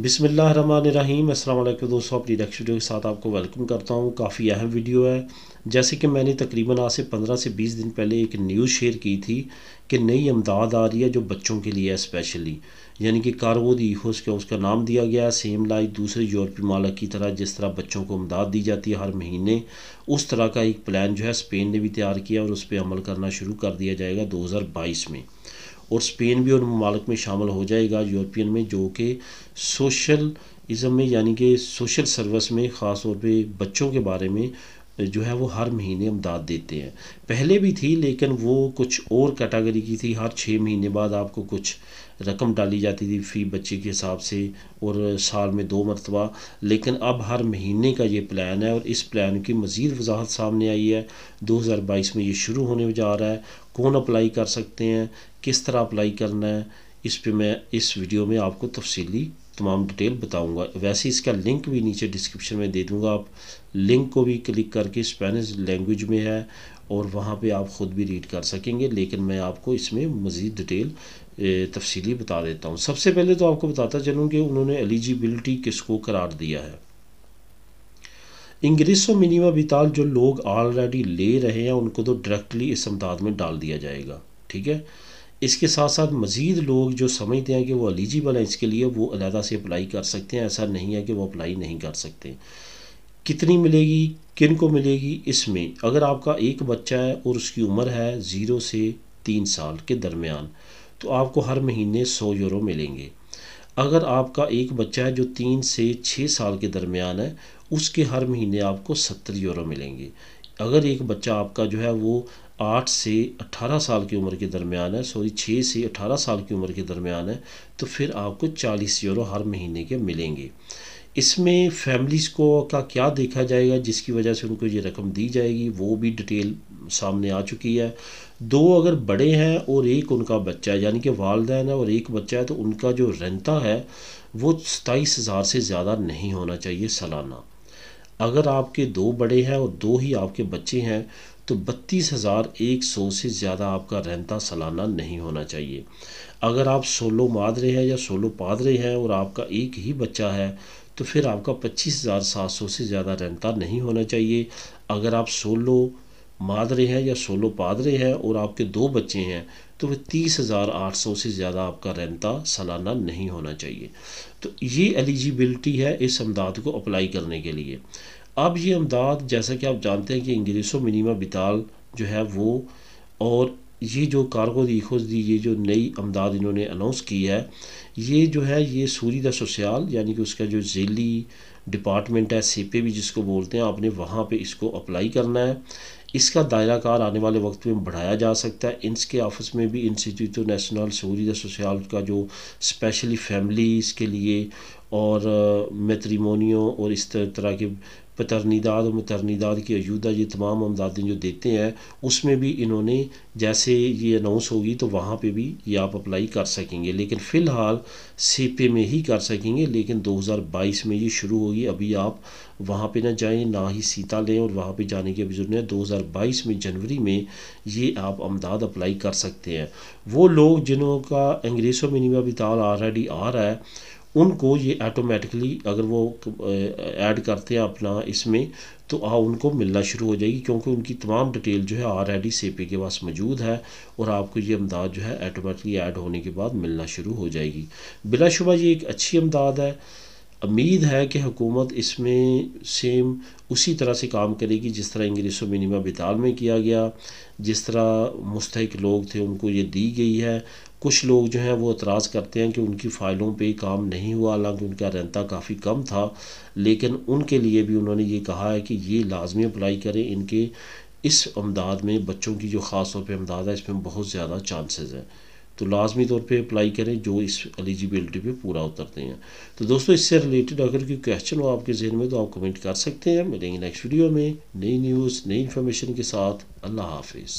बिसमीम अल्लाम दोस्तों अपनी नेक्स्ट वीडियो के साथ आपको वेलकम करता हूँ काफ़ी अहम वीडियो है जैसे कि मैंने तकरीबन आज से पंद्रह से बीस दिन पहले एक न्यूज़ शेयर की थी कि नई अमदाद आ रही है जो बच्चों के लिए है स्पेशली यानी कि कार्गो दी हो उसका उसका नाम दिया गया है सेम लाइक दूसरे यूरोपीय मालक की तरह जिस तरह बच्चों को अमदाद दी जाती है हर महीने उस तरह का एक प्लान जो है स्पेन ने भी तैयार किया और उस पर अमल करना शुरू कर दिया जाएगा दो में और स्पेन भी उन ममालक में शामिल हो जाएगा यूरोपियन में जो कि सोशल इज़म में यानी कि सोशल सर्विस में ख़ास तौर पर बच्चों के बारे में जो है वो हर महीने अमदाद देते हैं पहले भी थी लेकिन वो कुछ और कैटागरी की थी हर छः महीने बाद आपको कुछ रकम डाली जाती थी फ़ी बच्चे के हिसाब से और साल में दो मरतबा लेकिन अब हर महीने का ये प्लान है और इस प्लान की मज़ीद वजाहत सामने आई है 2022 में ये शुरू होने जा रहा है कौन अप्लाई कर सकते हैं किस तरह अप्लाई करना है इस पर मैं इस वीडियो में आपको तफसीली तमाम डिटेल बताऊंगा वैसे इसका लिंक भी नीचे डिस्क्रिप्शन में दे दूंगा आप लिंक को भी क्लिक करके स्पेनिश लैंग्वेज में है और वहाँ पे आप ख़ुद भी रीड कर सकेंगे लेकिन मैं आपको इसमें मज़ीद डिटेल तफसीली बता देता हूँ सबसे पहले तो आपको बताता चलूँ कि उन्होंने एलिजिबिलिटी किसको करार दिया है और मिनिमा बिताल जो लोग ऑलरेडी ले रहे हैं उनको तो डायरेक्टली इस अमदाद में डाल दिया जाएगा ठीक है इसके साथ साथ मज़ीद लोग जो समझते हैं कि वो एलिजिबल हैं इसके लिए वो अलहदा से अप्लाई कर सकते हैं ऐसा नहीं है कि वो अप्लाई नहीं कर सकते कितनी मिलेगी किन को मिलेगी इसमें अगर आपका एक बच्चा है और उसकी उम्र है ज़ीरो से तीन साल के दरमियान तो आपको हर महीने सौ यूरो मिलेंगे अगर आपका एक बच्चा है जो तीन से छः साल के दरमियान है उसके हर महीने आपको सत्तर यूरो मिलेंगे अगर एक बच्चा आपका जो है वो आठ से अट्ठारह साल की उम्र के दरमियान है सॉरी छः से अट्ठारह साल की उम्र के दरमियान है तो फिर आपको चालीस यूरो हर महीने के मिलेंगे इसमें फैमिलीज़ को का क्या देखा जाएगा जिसकी वजह से उनको ये रकम दी जाएगी वो भी डिटेल सामने आ चुकी है दो अगर बड़े हैं और एक उनका बच्चा है यानी कि वालदेन है और एक बच्चा है तो उनका जो रेंता है वो सताईस हज़ार से ज़्यादा नहीं होना चाहिए सालाना अगर आपके दो बड़े हैं और दो ही आपके बच्चे हैं तो बत्तीस हज़ार एक सौ से ज़्यादा आपका रहता सालाना नहीं होना चाहिए अगर आप सोलो मादरे हैं या सोलो पादरे हैं और आपका एक ही बच्चा है तो फिर आपका पच्चीस हज़ार सात सौ से ज़्यादा रहता नहीं होना चाहिए अगर आप सोलो मादरे हैं या सोलो पादरे हैं और आपके दो बच्चे हैं तो वह तीस हज़ार आठ सौ से ज़्यादा आपका रेंता सालाना नहीं होना चाहिए तो ये एलिजिबिलिटी है इस अमदाद को अप्लाई करने के लिए अब ये अमदाद जैसा कि आप जानते हैं कि इंग्रेसो मिनिमा बिताल जो है वो और ये जो कारगो दीखोज दी ये जो नई अमदाद इन्होंने अनाउंस की है ये जो है ये सूरी द सोशल यानी कि उसका जो ज़ेली डिपार्टमेंट है सीपे भी जिसको बोलते हैं आपने वहाँ पे इसको अप्लाई करना है इसका दायरा कार आने वाले वक्त में बढ़ाया जा सकता है इनके ऑफिस में भी इंस्टीट्यूट नेशनल सूरी सोशल का जो स्पेशली फैमिलीज़ के लिए और मेतरीमोनियों और इस तरह के पतरनीदाद और मतरनीदाद की अयुदा ये तमाम अमदादें जो देते हैं उसमें भी इन्होंने जैसे ये अनाउंस होगी तो वहाँ पे भी ये आप अप्लाई कर सकेंगे लेकिन फ़िलहाल सीपे में ही कर सकेंगे लेकिन 2022 में ये शुरू होगी अभी आप वहाँ पे ना जाएं ना ही सीता लें और वहाँ पे जाने की अभी ज़रूरत है दो में जनवरी में ये आप अमदाद अप्लाई कर सकते हैं वो लोग जिन्हों का अंग्रेज़ों में निमा बिताल ऑलरेडी आ रहा है उनको ये ऑटोमेटिकली अगर वो ऐड करते हैं अपना इसमें तो आ उनको मिलना शुरू हो जाएगी क्योंकि उनकी तमाम डिटेल जो है ऑलरेडी सेपे के पास मौजूद है और आपको ये अमदाद जो है ऑटोमेटिकली ऐड होने के बाद मिलना शुरू हो जाएगी बिलाशुबा ये एक अच्छी अमदाद है उम्मीद है कि हुकूमत इसमें सेम उसी तरह से काम करेगी जिस तरह इंग्लिस मिनिमा बिताल में किया गया जिस तरह मुस्तक लोग थे उनको ये दी गई है कुछ लोग जो हैं वो एतराज़ करते हैं कि उनकी फ़ाइलों पे काम नहीं हुआ हालांकि उनका रेंता काफ़ी कम था लेकिन उनके लिए भी उन्होंने ये कहा है कि ये लाजमी अप्लाई करें इनके इस अमदाद में बच्चों की जो ख़ास तौर पर अमदाद है इसमें बहुत ज़्यादा चांसेस हैं तो लाजमी तौर पे अप्लाई करें जो इस एलिजिबिलिटी पे पूरा उतरते हैं तो दोस्तों इससे रिलेटेड अगर कोई क्वेश्चन हो आपके जहन में तो आप कमेंट कर सकते हैं मिलेंगे नेक्स्ट वीडियो में नई न्यूज़ नई इन्फॉर्मेशन के साथ अल्लाह हाफिज़